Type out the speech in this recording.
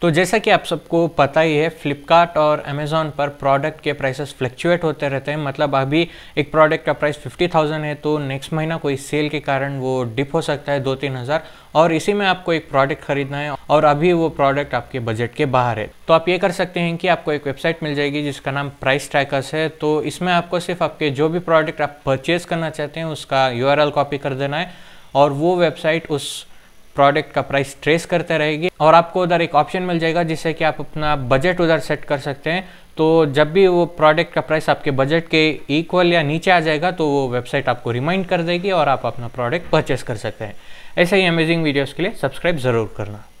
तो जैसा कि आप सबको पता ही है फ्लिपकार्ट और अमेज़ॉन पर प्रोडक्ट के प्राइसेस फ्लक्चुएट होते रहते हैं मतलब अभी एक प्रोडक्ट का प्राइस 50,000 है तो नेक्स्ट महीना कोई सेल के कारण वो डिप हो सकता है दो तीन हज़ार और इसी में आपको एक प्रोडक्ट खरीदना है और अभी वो प्रोडक्ट आपके बजट के बाहर है तो आप ये कर सकते हैं कि आपको एक वेबसाइट मिल जाएगी जिसका नाम प्राइस ट्रैकर्स है तो इसमें आपको सिर्फ आपके जो भी प्रोडक्ट आप परचेज़ करना चाहते हैं उसका यू कॉपी कर देना है और वो वेबसाइट उस प्रोडक्ट का प्राइस ट्रेस करते रहेगी और आपको उधर एक ऑप्शन मिल जाएगा जिससे कि आप अपना बजट उधर सेट कर सकते हैं तो जब भी वो प्रोडक्ट का प्राइस आपके बजट के इक्वल या नीचे आ जाएगा तो वो वेबसाइट आपको रिमाइंड कर देगी और आप अपना प्रोडक्ट परचेस कर सकते हैं ऐसे ही अमेजिंग वीडियोज़ के लिए सब्सक्राइब ज़रूर करना